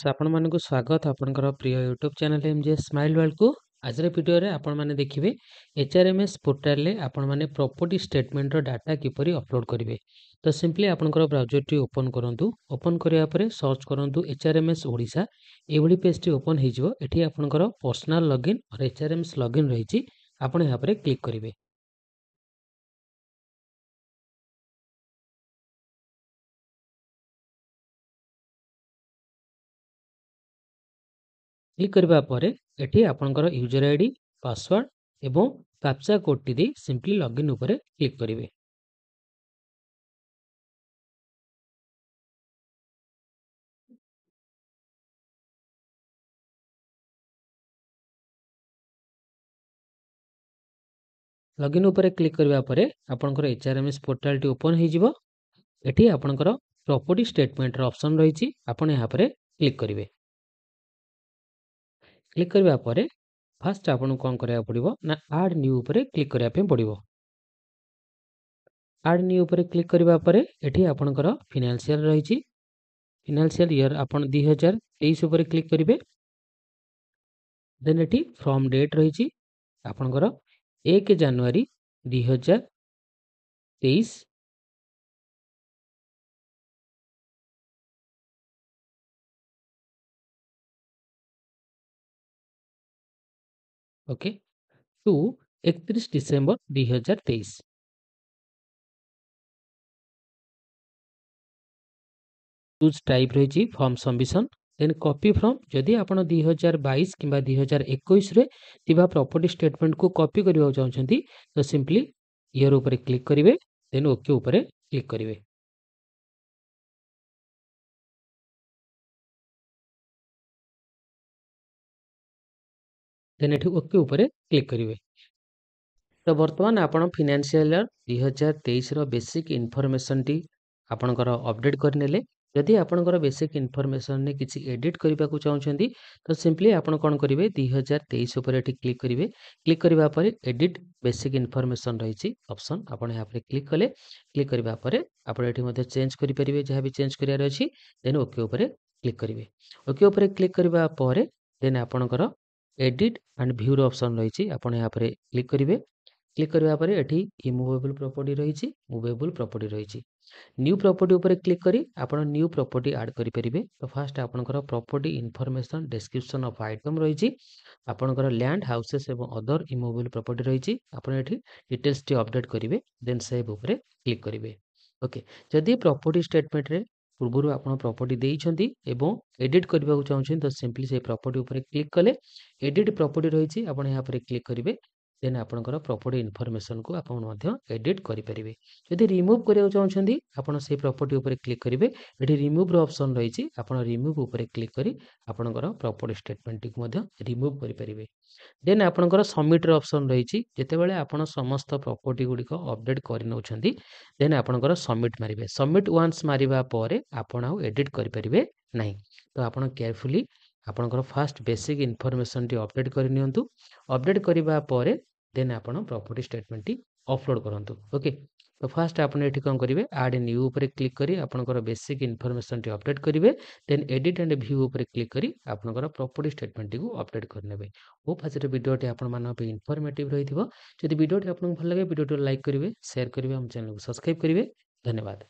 show ଆପଣମାନଙ୍କୁ ସ୍ୱାଗତ ଆପଣଙ୍କର ପ୍ରିୟ YouTube channel M J smile ୱାର୍ଲଡ଼କୁ ଆଜିର ଭିଡ଼ିଓରେ ଆପଣମାନେ ଦେଖିବେ ଏଚ୍ ଆର୍ ଏମ୍ ଏସ୍ ପୋର୍ଟାଲ୍ରେ ଆପଣମାନେ ପ୍ରପର୍ଟି ଷ୍ଟେଟମେଣ୍ଟର ଡାଟା କିପରି ଅପଲୋଡ଼ କରିବେ ତ ସିମ୍ପଲି ଆପଣଙ୍କର ବ୍ରାଉଜରଟି ଓପନ୍ କରନ୍ତୁ ଓପନ୍ କରିବା ପରେ ସର୍ଚ୍ଚ କରନ୍ତୁ H R M S Odisha ଏଭଳି ପେଜ୍ଟି ଓପନ୍ ହୋଇଯିବ ଏଠି ଆପଣଙ୍କର personal login or H R M S login ରହିଛି ଆପଣ ଏହା ଉପରେ କ୍ଲିକ୍ କରିବେ କ୍ଲିକ୍ କରିବା ପରେ ଏଠି ଆପଣଙ୍କର ୟୁଜର୍ ଆଇ ଡ଼ି ପାସୱାର୍ଡ଼ ଏବଂ କାପ୍ଚା କୋଡ଼୍ଟି ଦେଇ ସିମ୍ପଲି ଲଗ୍ଇନ୍ ଉପରେ କ୍ଲିକ୍ କରିବେ ଲଗ୍ଇନ୍ ଉପରେ କ୍ଲିକ୍ କରିବା ପରେ ଆପଣଙ୍କର ଏଚ୍ ଆର୍ ଏମ୍ ଏସ୍ ପୋର୍ଟାଲ୍ଟି ଓପନ୍ ହୋଇଯିବ ଏଠି ଆପଣଙ୍କର ପ୍ରପର୍ଟି ଷ୍ଟେଟମେଣ୍ଟର ଅପ୍ସନ୍ ରହିଛି ଆପଣ ଏହା ଉପରେ କ୍ଲିକ୍ କରିବେ କ୍ଲିକ୍ କରିବା ପରେ ଫାଷ୍ଟ ଆପଣଙ୍କୁ କ'ଣ କରିବାକୁ ପଡ଼ିବ ନା ଆଡ଼୍ ନ୍ୟୁ ଉପରେ କ୍ଲିକ୍ କରିବା ପାଇଁ ପଡ଼ିବ ଆଡ଼୍ ନ୍ୟୁ ଉପରେ କ୍ଲିକ୍ କରିବା ପରେ ଏଠି ଆପଣଙ୍କର ଫିନାନ୍ସିଆଲ୍ ରହିଛି ଫିନାନ୍ସିଆଲ୍ ଇୟର୍ ଆପଣ ଦୁଇ ହଜାର ତେଇଶ ଉପରେ କ୍ଲିକ୍ କରିବେ ଦେନ୍ ଏଠି ଫ୍ରମ୍ ଡେଟ୍ ରହିଛି ଆପଣଙ୍କର ଏକ ଜାନୁଆରୀ ଦୁଇ ହଜାର ତେଇଶ ওকে টু একত্রিশ ডিসেম্বর দুই হাজার তেইশ চুজ টাইপ রয়েছে form submission then copy from যদি আপনার দুই হাজার বাইশ কিংবা দুই হাজার একুশে থাকা প্রপর্টি স্টেটমেন্টকু কপি করা চাহুমান তো সিম্পলি ইয়র উপরে ক্লিক করবে দেন ওকে উপরে ক্লিক করবে ଦେନ୍ ଏଠି ଓକେ ଉପରେ କ୍ଲିକ୍ କରିବେ ତ ବର୍ତ୍ତମାନ ଆପଣ ଫିନାନ୍ସିଆଲ ଇୟର ଦୁଇ ହଜାର ତେଇଶର ବେସିକ୍ ଇନଫର୍ମେସନଟି ଆପଣଙ୍କର ଅପଡ଼େଟ୍ କରିନେଲେ ଯଦି ଆପଣଙ୍କର ବେସିକ୍ ଇନଫର୍ମେସନରେ କିଛି ଏଡ଼ିଟ୍ କରିବାକୁ ଚାହୁଁଛନ୍ତି ତ ସିମ୍ପଲି ଆପଣ କ'ଣ କରିବେ ଦୁଇ ହଜାର ତେଇଶ ଉପରେ ଏଠି କ୍ଲିକ୍ କରିବେ କ୍ଲିକ୍ କରିବା ପରେ ଏଡ଼ିଟ୍ ବେସିକ୍ ଇନଫର୍ମେସନ୍ ରହିଛି ଅପସନ୍ ଆପଣ ଏହା ଉପରେ କ୍ଲିକ୍ କଲେ କ୍ଲିକ୍ କରିବା ପରେ ଆପଣ ଏଠି ମଧ୍ୟ ଚେଞ୍ଜ କରିପାରିବେ ଯାହା ବି ଚେଞ୍ଜ କରିବାର ଅଛି ଦେନ୍ ଓକେ ଉପରେ କ୍ଲିକ୍ କରିବେ ଓକେ ଉପରେ କ୍ଲିକ୍ କରିବା ପରେ ଦେନ୍ ଆପଣଙ୍କର এডিট ଆଣ୍ଡ ଭ୍ୟୁର ଅପସନ୍ ରହିଛି ଆପଣ ଏହା ଉପରେ କ୍ଲିକ୍ କରିବେ କ୍ଲିକ୍ କରିବା ପରେ ଏଠି ଇମୁଭେବୁଲ୍ ପ୍ରପର୍ଟି ରହିଛି ମୁଭେବୁଲ୍ ପ୍ରପର୍ଟି ରହିଛି ନ୍ୟୁ ପ୍ରପର୍ଟି ଉପରେ କ୍ଲିକ୍ କରି ଆପଣ ନ୍ୟୁ ପ୍ରପର୍ଟି ଆଡ଼୍ କରିପାରିବେ ତ ଫାଷ୍ଟ ଆପଣଙ୍କର property information description of item ରହିଛି ଆପଣଙ୍କର ଲ୍ୟାଣ୍ଡ ହାଉସେସ୍ ଏବଂ ଅଦର ଇମୁଭେବୁଲ୍ ପ୍ରପର୍ଟି ରହିଛି ଆପଣ ଏଠି ଡିଟେଲ୍ସଟି ଅପଡ଼େଟ୍ କରିବେ ଦେନ୍ ସେଭ୍ ଉପରେ କ୍ଲିକ୍ କରିବେ ଓକେ ଯଦି ପ୍ରପର୍ଟି ଷ୍ଟେଟମେଣ୍ଟରେ ପୂର୍ବରୁ ଆପଣ ପ୍ରପର୍ଟି ଦେଇଛନ୍ତି ଏବଂ ଏଡ଼ିଟ୍ କରିବାକୁ ଚାହୁଁଛନ୍ତି ତ ସିମ୍ପଲି ସେଇ ପ୍ରପର୍ଟି ଉପରେ କ୍ଲିକ୍ କଲେ ଏଡ଼ିଟ୍ ପ୍ରପର୍ଟି ରହିଛି ଆପଣ ଏହା ଉପରେ କ୍ଲିକ୍ କରିବେ ଦେନ୍ ଆପଣଙ୍କର ପ୍ରପର୍ଟି ଇନଫର୍ମେସନ୍କୁ ଆପଣ ମଧ୍ୟ ଏଡ଼ିଟ୍ କରିପାରିବେ ଯଦି ରିମୁଭ୍ କରିବାକୁ ଚାହୁଁଛନ୍ତି ଆପଣ ସେହି ପ୍ରପର୍ଟି ଉପରେ କ୍ଲିକ୍ କରିବେ ଏଠି ରିମୁଭ୍ର ଅପସନ୍ ରହିଛି ଆପଣ ରିମୁଭ୍ ଉପରେ କ୍ଲିକ୍ କରି ଆପଣଙ୍କର ପ୍ରପର୍ଟି ଷ୍ଟେଟମେଣ୍ଟଟିକୁ ମଧ୍ୟ ରିମୁଭ୍ କରିପାରିବେ ଦେନ୍ ଆପଣଙ୍କର ସବମିଟ୍ର ଅପସନ୍ ରହିଛି ଯେତେବେଳେ ଆପଣ ସମସ୍ତ ପ୍ରପର୍ଟି ଗୁଡ଼ିକ ଅପଡ଼େଟ୍ କରିନେଉଛନ୍ତି ଦେନ୍ ଆପଣଙ୍କର ସବମିଟ୍ ମାରିବେ ସବମିଟ୍ ୱାନ୍ସ ମାରିବା ପରେ ଆପଣ ଆଉ ଏଡ଼ିଟ୍ କରିପାରିବେ ନାହିଁ ତ ଆପଣ କେୟାରଫୁଲି ଆପଣଙ୍କର ଫାଷ୍ଟ ବେସିକ୍ ଇନଫର୍ମେସନ୍ଟି ଅପଡ଼େଟ୍ କରିନିଅନ୍ତୁ ଅପଡ଼େଟ୍ କରିବା ପରେ ଦେନ୍ ଆପଣ ପ୍ରପର୍ଟି ଷ୍ଟେଟମେଣ୍ଟଟି ଅପଲୋଡ଼ କରନ୍ତୁ ଓକେ ତ ଫାଷ୍ଟ ଆପଣ ଏଠି କ'ଣ କରିବେ ଆଡ଼୍ ନ୍ୟୁ ଉପରେ କ୍ଲିକ୍ କରି ଆପଣଙ୍କର ବେସିକ୍ ଇନଫର୍ମେସନ୍ଟି ଅପଡ଼େଟ୍ କରିବେ ଦେନ୍ ଏଡ଼ିଟ୍ ଆଣ୍ଡ ଭ୍ୟୁ ଉପରେ କ୍ଲିକ୍ କରି ଆପଣଙ୍କର ପ୍ରପର୍ଟି ଷ୍ଟେଟମେଣ୍ଟଟିକୁ ଅପଡ଼େଟ୍ କରିନେବେ ଓ ଫାଷ୍ଟରେ ଭିଡ଼ିଓଟି ଆପଣମାନଙ୍କ ପାଇଁ ଇନଫର୍ମେଟିଭ୍ ରହିଥିବ ଯଦି ଭିଡ଼ିଓଟି ଆପଣଙ୍କୁ ଭଲ ଲାଗେ ଭିଡ଼ିଓଟିକୁ ଲାଇକ୍ କରିବେ ସେୟାର କରିବେ ଆମ ଚ୍ୟାନେଲକୁ ସବସ୍କ୍ରାଇବ୍ କରିବେ ଧନ୍ୟବାଦ